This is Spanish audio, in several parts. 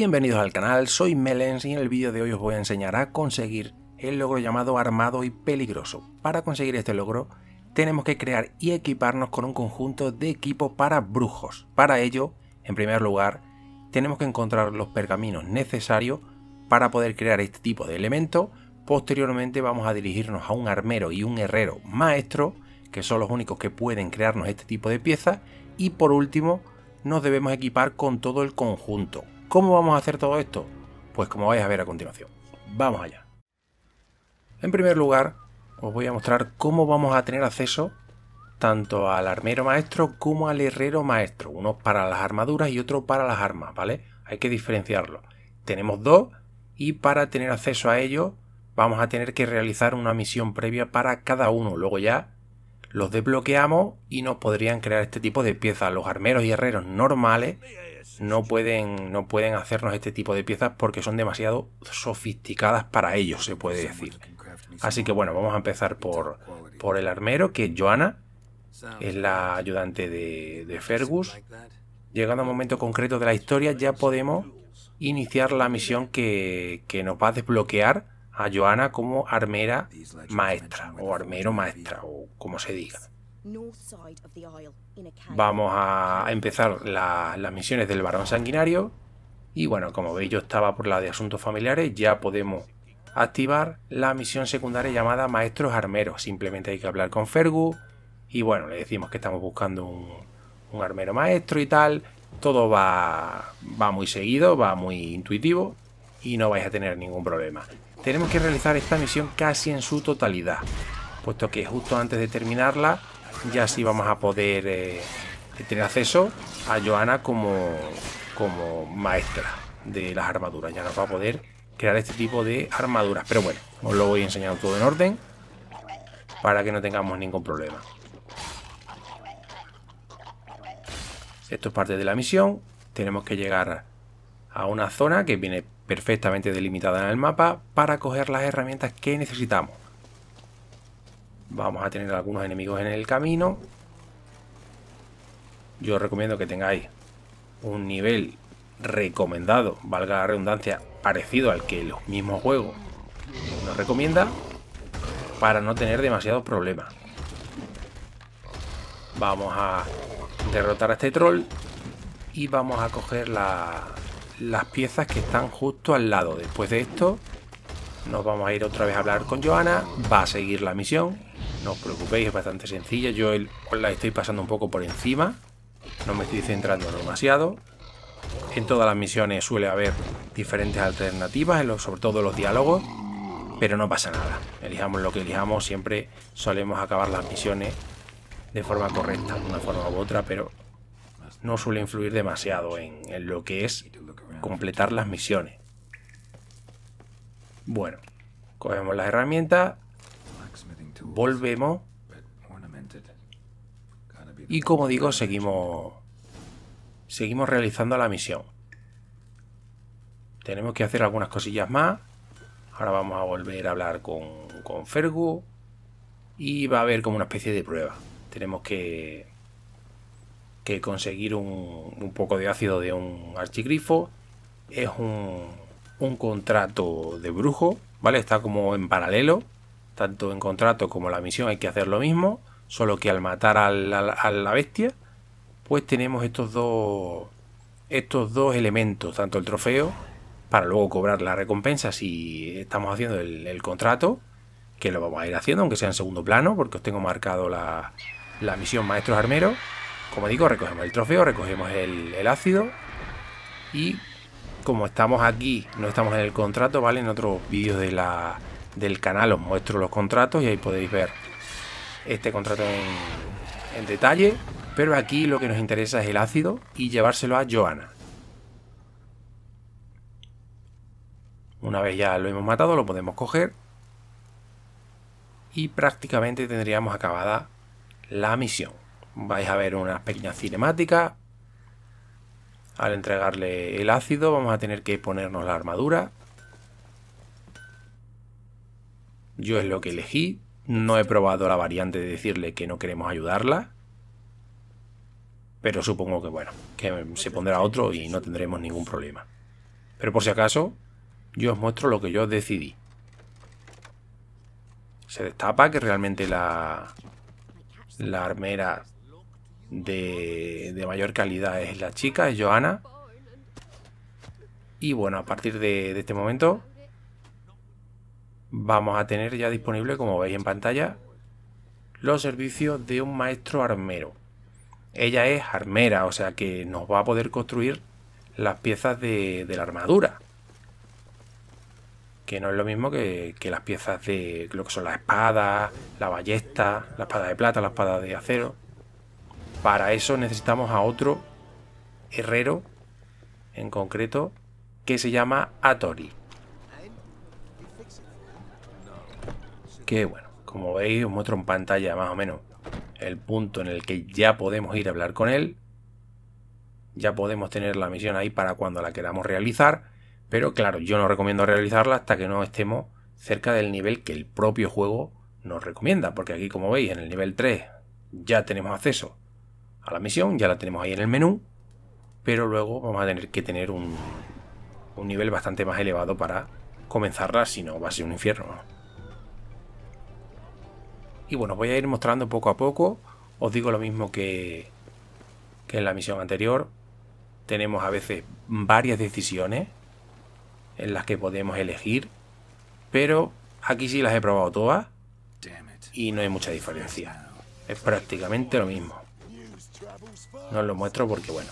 Bienvenidos al canal, soy Melens y en el vídeo de hoy os voy a enseñar a conseguir el logro llamado armado y peligroso. Para conseguir este logro tenemos que crear y equiparnos con un conjunto de equipo para brujos. Para ello, en primer lugar, tenemos que encontrar los pergaminos necesarios para poder crear este tipo de elementos Posteriormente vamos a dirigirnos a un armero y un herrero maestro, que son los únicos que pueden crearnos este tipo de piezas. Y por último, nos debemos equipar con todo el conjunto. ¿Cómo vamos a hacer todo esto? Pues como vais a ver a continuación. Vamos allá. En primer lugar, os voy a mostrar cómo vamos a tener acceso tanto al armero maestro como al herrero maestro. Uno para las armaduras y otro para las armas, ¿vale? Hay que diferenciarlo. Tenemos dos y para tener acceso a ellos vamos a tener que realizar una misión previa para cada uno. Luego ya los desbloqueamos y nos podrían crear este tipo de piezas. Los armeros y herreros normales no pueden, no pueden hacernos este tipo de piezas porque son demasiado sofisticadas para ellos, se puede decir. Así que bueno, vamos a empezar por, por el armero, que Joana es la ayudante de, Fergus. Llegando a un momento concreto de la historia, ya podemos iniciar la misión que, que nos va a desbloquear a Joana como armera maestra, o armero maestra, o como se diga. Vamos a empezar las misiones del varón sanguinario. Y bueno, como veis yo estaba por la de asuntos familiares, ya podemos activar la misión secundaria llamada Maestros Armeros. Simplemente hay que hablar con Fergu y bueno, le decimos que estamos buscando un, armero maestro y tal. Todo va, va muy seguido, va muy intuitivo y no vais a tener ningún problema. Tenemos que realizar esta misión casi en su totalidad, puesto que justo antes de terminarla ya así vamos a poder eh, tener acceso a Joana como, como maestra de las armaduras. Ya nos va a poder crear este tipo de armaduras. Pero bueno, os lo voy a enseñar todo en orden para que no tengamos ningún problema. Esto es parte de la misión. Tenemos que llegar a una zona que viene perfectamente delimitada en el mapa para coger las herramientas que necesitamos. Vamos a tener algunos enemigos en el camino. Yo recomiendo que tengáis un nivel recomendado, valga la redundancia, parecido al que los mismos juegos nos recomienda para no tener demasiados problemas. Vamos a derrotar a este troll y vamos a coger las piezas que están justo al lado. Después de esto nos vamos a ir otra vez a hablar con Joana, va a seguir la misión no os preocupéis, es bastante sencilla. Yo pues la estoy pasando un poco por encima. No me estoy centrando demasiado. En todas las misiones suele haber diferentes alternativas, sobre todo los diálogos. Pero no pasa nada. Elijamos lo que elijamos, siempre solemos acabar las misiones de forma correcta, de una forma u otra, pero no suele influir demasiado en lo que es completar las misiones. Bueno, cogemos las herramientas volvemos. Y como digo, seguimos, seguimos realizando la misión. Tenemos que hacer algunas cosillas más. Ahora vamos a volver a hablar con, con Fergu. Y va a haber como una especie de prueba. Tenemos que, que conseguir un, poco de ácido de un archigrifo. Es un, un contrato de brujo, ¿vale? Está como en paralelo tanto en contrato como la misión hay que hacer lo mismo, solo que al matar a la, bestia, pues tenemos estos dos, estos dos elementos, tanto el trofeo, para luego cobrar la recompensa si estamos haciendo el, contrato, que lo vamos a ir haciendo, aunque sea en segundo plano, porque os tengo marcado la, misión Maestros Armeros. Como digo, recogemos el trofeo, recogemos el, el, ácido y como estamos aquí, no estamos en el contrato, ¿vale? En otros vídeos de la, del canal os muestro los contratos y ahí podéis ver este contrato en, detalle. Pero aquí lo que nos interesa es el ácido y llevárselo a Joana. Una vez ya lo hemos matado, lo podemos coger. Y prácticamente tendríamos acabada la misión. Vais a ver unas pequeñas cinemáticas. Al entregarle el ácido vamos a tener que ponernos la armadura. Yo es lo que elegí. No he probado la variante de decirle que no queremos ayudarla. Pero supongo que bueno, que se pondrá otro y no tendremos ningún problema. Pero por si acaso, yo os muestro lo que yo decidí. Se destapa que realmente la, la armera de, de mayor calidad es la chica, es Joana. Y bueno, a partir de este momento vamos a tener ya disponible, como veis en pantalla, los servicios de un maestro armero. Ella es armera, o sea que nos va a poder construir las piezas de, la armadura. Que no es lo mismo que, que las piezas de lo que son la espada, la ballesta, la espada de plata, la espada de acero. Para eso necesitamos a otro herrero, en concreto, que se llama Atori. que, bueno, como veis, os muestro en pantalla más o menos el punto en el que ya podemos ir a hablar con él. Ya podemos tener la misión ahí para cuando la queramos realizar. Pero claro, yo no recomiendo realizarla hasta que no estemos cerca del nivel que el propio juego nos recomienda. Porque aquí, como veis, en el nivel 3 ya tenemos acceso a la misión, ya la tenemos ahí en el menú. Pero luego vamos a tener que tener un, un nivel bastante más elevado para comenzarla, si no va a ser un infierno. Y bueno, voy a ir mostrando poco a poco. Os digo lo mismo que, que en la misión anterior. Tenemos a veces varias decisiones en las que podemos elegir. Pero aquí sí las he probado todas y no hay mucha diferencia. Es prácticamente lo mismo. No os lo muestro porque, bueno,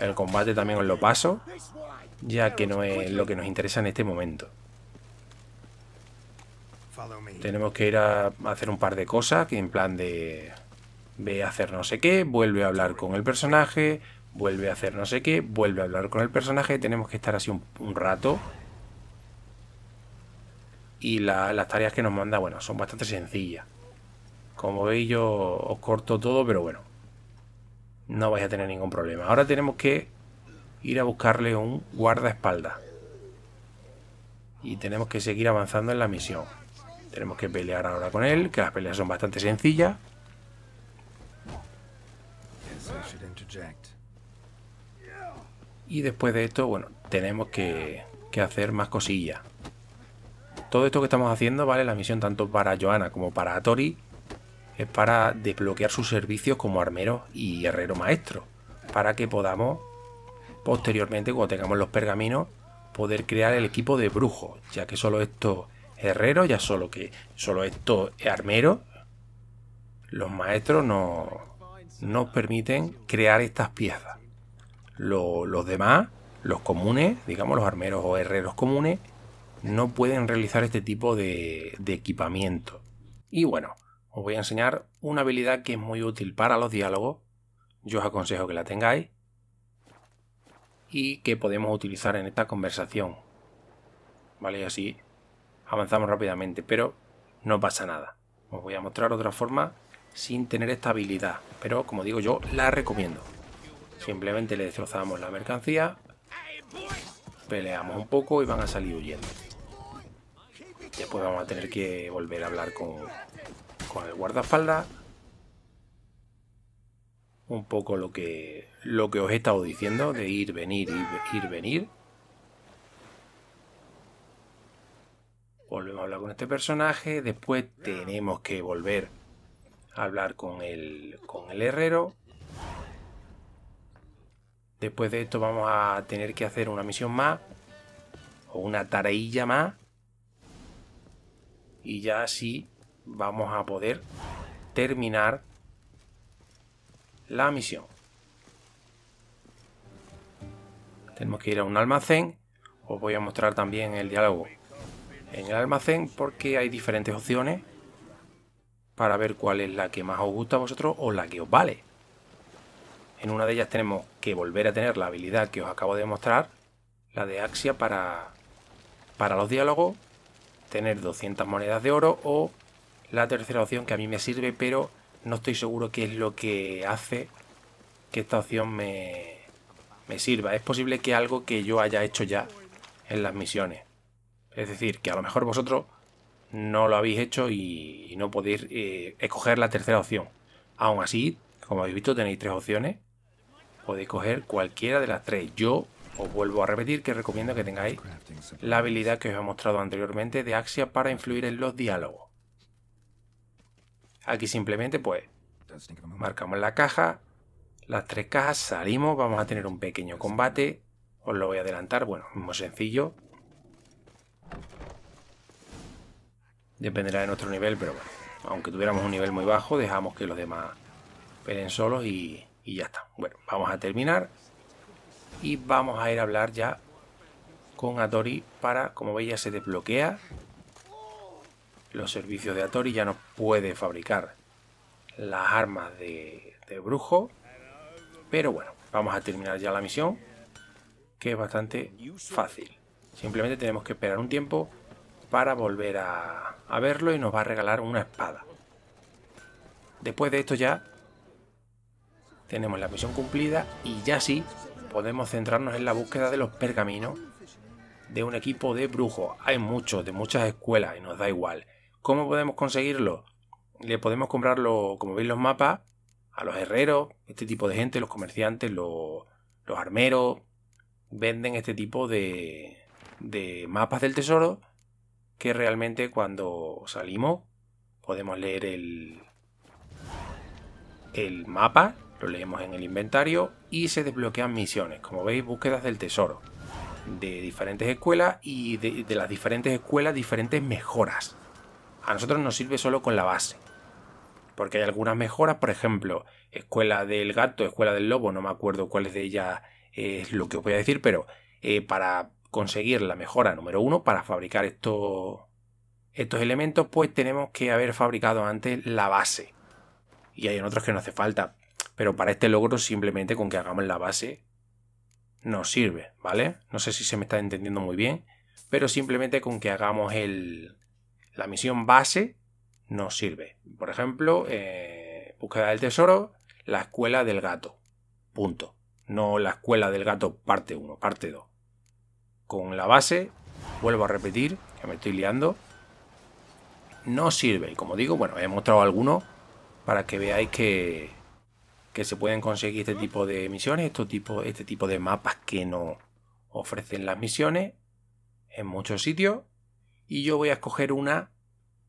el combate también os lo paso, ya que no es lo que nos interesa en este momento. Tenemos que ir a hacer un par de cosas, que en plan de... Ve a hacer no sé qué, vuelve a hablar con el personaje, vuelve a hacer no sé qué, vuelve a hablar con el personaje, tenemos que estar así un, rato. Y las tareas que nos manda, bueno, son bastante sencillas. Como veis yo os corto todo, pero bueno. No vais a tener ningún problema. Ahora tenemos que ir a buscarle un guardaespaldas. Y tenemos que seguir avanzando en la misión. Tenemos que pelear ahora con él, que las peleas son bastante sencillas. Y después de esto, bueno, tenemos que, hacer más cosillas. Todo esto que estamos haciendo, ¿vale? La misión tanto para Joana como para Tori es para desbloquear sus servicios como armero y herrero maestro. Para que podamos, posteriormente, cuando tengamos los pergaminos, poder crear el equipo de brujos, ya que solo esto herrero, ya solo que solo esto es los maestros nos permiten crear estas piezas. los demás, los comunes, digamos los armeros o herreros comunes, no pueden realizar este tipo de, de equipamiento. Y bueno, os voy a enseñar una habilidad que es muy útil para los diálogos. Yo os aconsejo que la tengáis y que podemos utilizar en esta conversación. ¿Vale? Así avanzamos rápidamente, pero no pasa nada. Os voy a mostrar otra forma sin tener estabilidad, pero como digo yo, la recomiendo. Simplemente le destrozamos la mercancía, peleamos un poco y van a salir huyendo. Después vamos a tener que volver a hablar con, el guardaespaldas. Un poco lo que, lo que os he estado diciendo, de ir, venir, ir venir. volvemos a hablar con este personaje, después tenemos que volver a hablar con el, con el herrero. Después de esto vamos a tener que hacer una misión más, o una tareilla más, y ya así vamos a poder terminar la misión. Tenemos que ir a un almacén. Os voy a mostrar también el diálogo en el almacén porque hay diferentes opciones para ver cuál es la que más os gusta a vosotros o la que os vale. En una de ellas tenemos que volver a tener la habilidad que os acabo de mostrar, la de Axia para, para los diálogos, tener 200 monedas de oro o la tercera opción que a mí me sirve, pero no estoy seguro qué es lo que hace que esta opción me, me sirva. Es posible que algo que yo haya hecho ya en las misiones. Es decir, que a lo mejor vosotros no lo habéis hecho y no podéis eh, escoger la tercera opción. Aún así, como habéis visto, tenéis tres opciones. Podéis coger cualquiera de las tres. Yo os vuelvo a repetir que recomiendo que tengáis la habilidad que os he mostrado anteriormente de Axia para influir en los diálogos. Aquí simplemente pues marcamos la caja, las tres cajas, salimos, vamos a tener un pequeño combate. Os lo voy a adelantar, bueno, muy sencillo. Dependerá de nuestro nivel, pero bueno. Aunque tuviéramos un nivel muy bajo, dejamos que los demás peleen solos y, ya está. Bueno, vamos a terminar. Y vamos a ir a hablar ya con Atori para, como veis, ya se desbloquea los servicios de Atori. Ya no puede fabricar las armas de, de brujo. Pero bueno, vamos a terminar ya la misión, que es bastante fácil. Simplemente tenemos que esperar un tiempo para volver a, verlo y nos va a regalar una espada. Después de esto ya tenemos la misión cumplida y ya sí podemos centrarnos en la búsqueda de los pergaminos de un equipo de brujos. Hay muchos, de muchas escuelas y nos da igual. ¿Cómo podemos conseguirlo? Le podemos comprarlo, como veis los mapas, a los herreros, este tipo de gente, los comerciantes, los, armeros, venden este tipo de mapas del tesoro que realmente cuando salimos podemos leer el, el mapa, lo leemos en el inventario y se desbloquean misiones, como veis búsquedas del tesoro de diferentes escuelas y de, las diferentes escuelas diferentes mejoras. A nosotros nos sirve solo con la base, porque hay algunas mejoras, por ejemplo, escuela del gato, escuela del lobo, no me acuerdo cuál es de ellas eh, es lo que os voy a decir, pero eh, para conseguir la mejora número uno para fabricar estos, estos elementos, pues tenemos que haber fabricado antes la base. Y hay otros que no hace falta. Pero para este logro simplemente con que hagamos la base nos sirve, ¿vale? No sé si se me está entendiendo muy bien, pero simplemente con que hagamos la misión base nos sirve. Por ejemplo, eh, búsqueda del tesoro, la escuela del gato. Punto. No la escuela del gato parte 1, parte 2 con la base, vuelvo a repetir, que me estoy liando, no sirve. Y como digo, bueno, he mostrado algunos para que veáis que, se pueden conseguir este tipo de misiones, este tipo, este tipo de mapas que no ofrecen las misiones en muchos sitios. Y yo voy a escoger una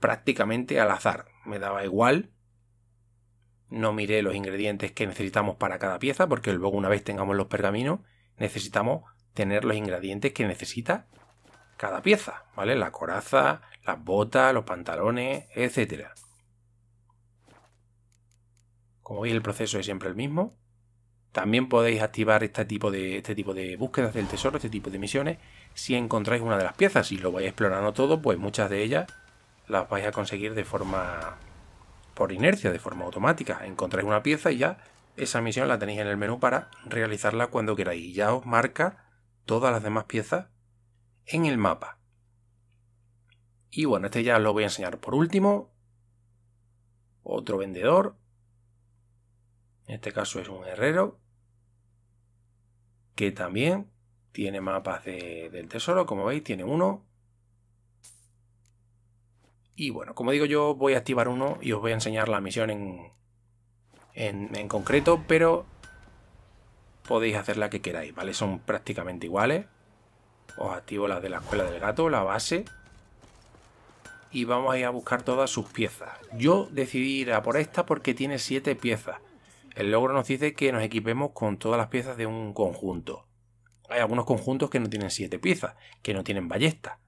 prácticamente al azar. Me daba igual. No miré los ingredientes que necesitamos para cada pieza, porque luego una vez tengamos los pergaminos, necesitamos tener los ingredientes que necesita cada pieza, ¿vale? La coraza, las botas, los pantalones, etc. Como veis el proceso es siempre el mismo. También podéis activar este tipo, de, este tipo de búsquedas del tesoro, este tipo de misiones, si encontráis una de las piezas. y lo vais explorando todo, pues muchas de ellas las vais a conseguir de forma por inercia, de forma automática. Encontráis una pieza y ya esa misión la tenéis en el menú para realizarla cuando queráis. Ya os marca todas las demás piezas en el mapa. Y bueno, este ya lo voy a enseñar por último. Otro vendedor. En este caso es un herrero. Que también tiene mapas del tesoro, como veis, tiene uno. Y bueno, como digo yo voy a activar uno y os voy a enseñar la misión en, en, en concreto, pero podéis hacer la que queráis, ¿vale? Son prácticamente iguales. Os activo las de la escuela del gato, la base. Y vamos a ir a buscar todas sus piezas. Yo decidí ir a por esta porque tiene siete piezas. El logro nos dice que nos equipemos con todas las piezas de un conjunto. Hay algunos conjuntos que no tienen siete piezas, que no tienen ballesta.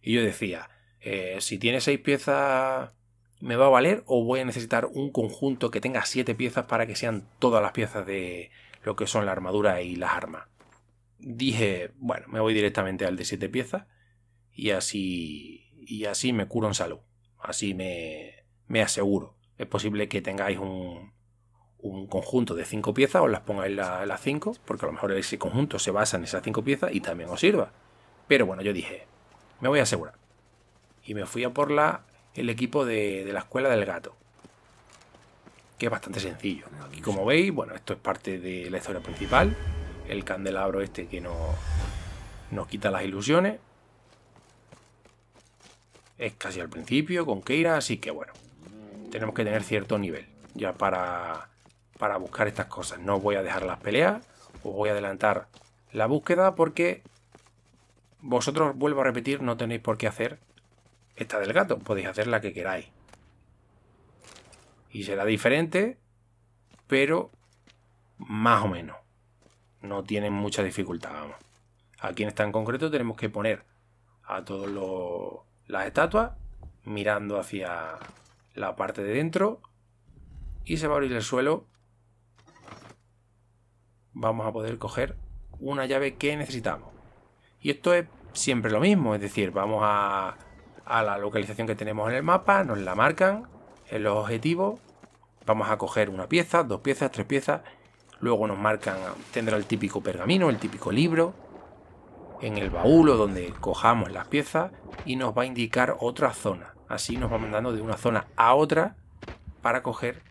Y yo decía, eh, si tiene seis piezas me va a valer o voy a necesitar un conjunto que tenga siete piezas para que sean todas las piezas de, lo que son la armadura y las armas. Dije, bueno, me voy directamente al de 7 piezas y así, y así me curo en salud. Así me, me aseguro. Es posible que tengáis un, conjunto de 5 piezas, os las pongáis las 5, porque a lo mejor ese conjunto se basa en esas 5 piezas y también os sirva. Pero bueno, yo dije, me voy a asegurar. Y me fui a por la, el equipo de la escuela del gato que es bastante sencillo. Aquí como veis, bueno, esto es parte de la historia principal, el candelabro este que nos, nos quita las ilusiones. Es casi al principio con Keira, así que bueno, tenemos que tener cierto nivel ya para, para buscar estas cosas. No voy a dejar las peleas, os voy a adelantar la búsqueda porque vosotros, vuelvo a repetir, no tenéis por qué hacer esta del gato, podéis hacer la que queráis. Y será diferente, pero más o menos. No tienen mucha dificultad, vamos. Aquí en esta en concreto tenemos que poner a todas las estatuas mirando hacia la parte de dentro y se va a abrir el suelo. Vamos a poder coger una llave que necesitamos. Y esto es siempre lo mismo, es decir, vamos a, a la localización que tenemos en el mapa, nos la marcan en los objetivos vamos a coger una pieza, dos piezas, tres piezas. Luego nos marcan, tendrá el típico pergamino, el típico libro, en el baúl o donde cojamos las piezas y nos va a indicar otra zona. Así nos va mandando de una zona a otra para coger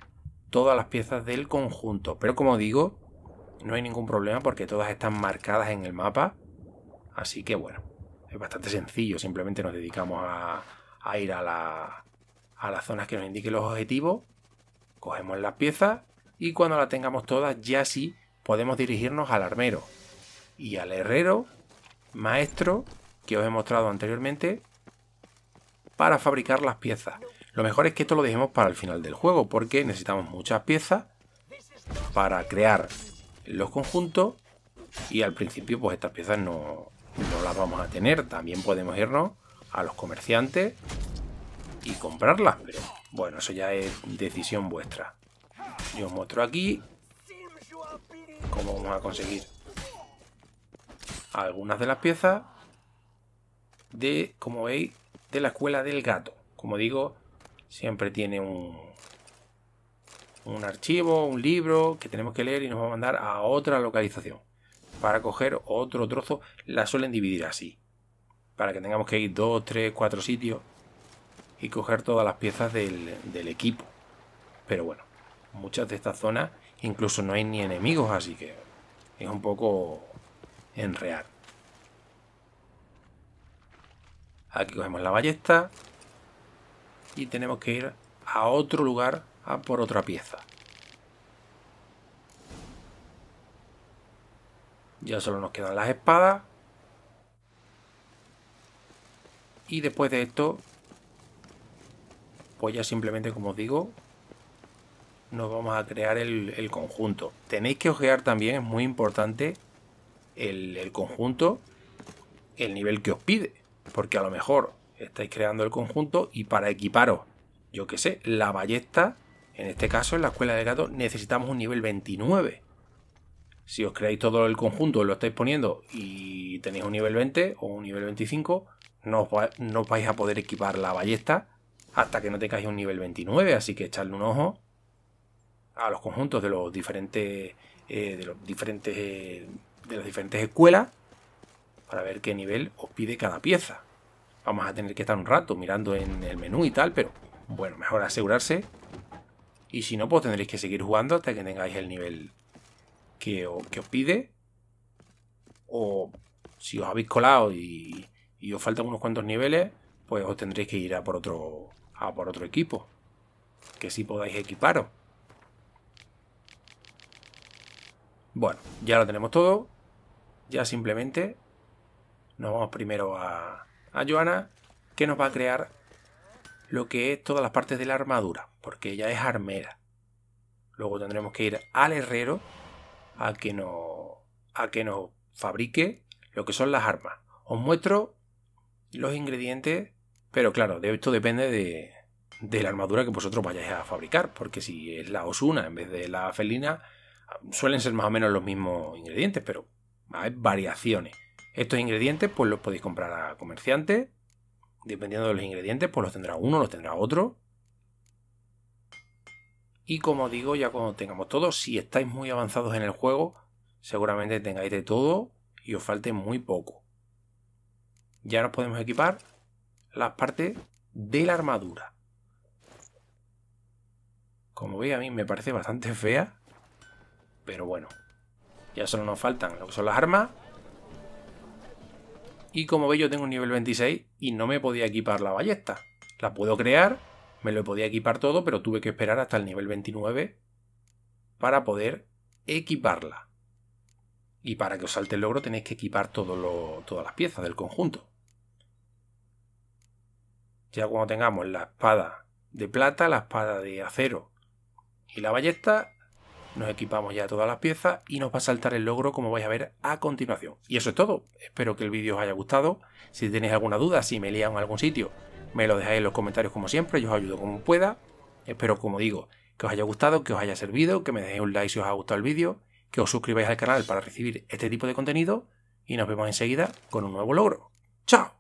todas las piezas del conjunto. Pero como digo, no hay ningún problema porque todas están marcadas en el mapa. Así que bueno, es bastante sencillo. Simplemente nos dedicamos a ir a la, a las zonas que nos indique los objetivos, cogemos las piezas y cuando las tengamos todas ya sí podemos dirigirnos al armero y al herrero, maestro, que os he mostrado anteriormente, para fabricar las piezas. Lo mejor es que esto lo dejemos para el final del juego porque necesitamos muchas piezas para crear los conjuntos y al principio pues estas piezas no, no las vamos a tener. También podemos irnos a los comerciantes y comprarla, bueno, eso ya es decisión vuestra. Yo os muestro aquí cómo vamos a conseguir algunas de las piezas de, como veis, de la escuela del gato. Como digo, siempre tiene un, un archivo, un libro que tenemos que leer y nos va a mandar a otra localización para coger otro trozo. La suelen dividir así, para que tengamos que ir dos, tres, cuatro sitios y coger todas las piezas del, equipo. Pero bueno, muchas de estas zonas incluso no hay ni enemigos, así que es un poco real Aquí cogemos la ballesta y tenemos que ir a otro lugar a por otra pieza. Ya solo nos quedan las espadas. Y después de esto pues ya simplemente, como os digo, nos vamos a crear el, conjunto. Tenéis que ojear también, es muy importante, el, conjunto, el nivel que os pide. Porque a lo mejor estáis creando el conjunto y para equiparos, yo que sé, la ballesta, en este caso en la escuela de gato, necesitamos un nivel 29. Si os creáis todo el conjunto, lo estáis poniendo y tenéis un nivel 20 o un nivel 25, no no vais a poder equipar la ballesta hasta que no tengáis un nivel 29, así que echarle un ojo a los conjuntos de los diferentes eh, de los diferentes eh, de las diferentes escuelas para ver qué nivel os pide cada pieza. Vamos a tener que estar un rato mirando en el menú y tal, pero bueno, mejor asegurarse. Y si no, pues tendréis que seguir jugando hasta que tengáis el nivel que, os, pide. O si os habéis colado y os faltan unos cuantos niveles, pues os tendréis que ir a por otro a ah, por otro equipo. Que si podáis equiparos. Bueno, ya lo tenemos todo. Ya simplemente nos vamos primero a, a Joana, que nos va a crear lo que es todas las partes de la armadura, porque ella es armera. Luego tendremos que ir al herrero a que nos, a que nos fabrique lo que son las armas. Os muestro los ingredientes pero claro, de esto depende de, la armadura que vosotros vayáis a fabricar, porque si es la Osuna en vez de la felina, suelen ser más o menos los mismos ingredientes, pero hay variaciones. Estos ingredientes pues los podéis comprar a comerciantes, dependiendo de los ingredientes, pues los tendrá uno, los tendrá otro. Y como digo, ya cuando tengamos todo, si estáis muy avanzados en el juego, seguramente tengáis de todo y os falte muy poco. Ya nos podemos equipar las partes de la armadura. Como veis, a mí me parece bastante fea. Pero bueno. Ya solo nos faltan lo las armas. Y como veis, yo tengo un nivel 26 y no me podía equipar la ballesta. La puedo crear, me lo podía equipar todo, pero tuve que esperar hasta el nivel 29 para poder equiparla. Y para que os salte el logro tenéis que equipar todas las piezas del conjunto ya cuando tengamos la espada de plata, la espada de acero y la ballesta, nos equipamos ya todas las piezas y nos va a saltar el logro como vais a ver a continuación. Y eso es todo, espero que el vídeo os haya gustado, si tenéis alguna duda, si me he en algún sitio, me lo dejáis en los comentarios como siempre, yo os ayudo como pueda, espero como digo que os haya gustado, que os haya servido, que me dejéis un like si os ha gustado el vídeo, que os suscribáis al canal para recibir este tipo de contenido y nos vemos enseguida con un nuevo logro. ¡Chao!